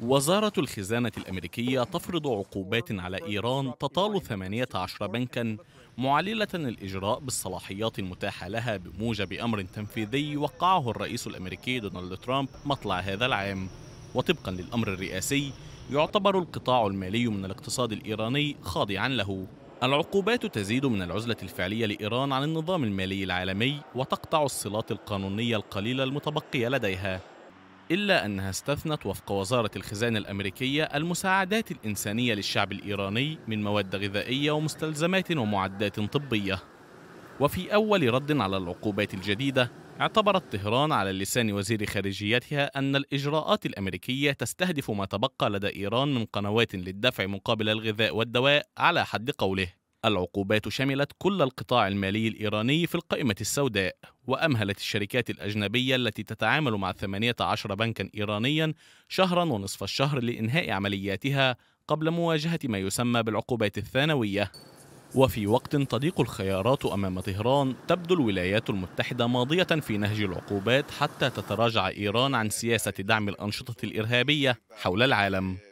وزارة الخزانة الأمريكية تفرض عقوبات على إيران تطال 18 بنكاً معللة الإجراء بالصلاحيات المتاحة لها بموجب أمر تنفيذي وقعه الرئيس الأمريكي دونالد ترامب مطلع هذا العام وطبقاً للأمر الرئاسي يعتبر القطاع المالي من الاقتصاد الإيراني خاضعاً له العقوبات تزيد من العزلة الفعلية لإيران عن النظام المالي العالمي وتقطع الصلات القانونية القليلة المتبقية لديها إلا أنها استثنت وفق وزارة الخزانة الأمريكية المساعدات الإنسانية للشعب الإيراني من مواد غذائية ومستلزمات ومعدات طبية وفي أول رد على العقوبات الجديدة اعتبرت طهران على لسان وزير خارجيتها أن الإجراءات الأمريكية تستهدف ما تبقى لدى إيران من قنوات للدفع مقابل الغذاء والدواء على حد قوله العقوبات شملت كل القطاع المالي الإيراني في القائمة السوداء وأمهلت الشركات الأجنبية التي تتعامل مع 18 بنكا إيرانيا شهرا ونصف الشهر لإنهاء عملياتها قبل مواجهة ما يسمى بالعقوبات الثانوية وفي وقت تضيق الخيارات أمام طهران تبدو الولايات المتحدة ماضية في نهج العقوبات حتى تتراجع إيران عن سياسة دعم الأنشطة الإرهابية حول العالم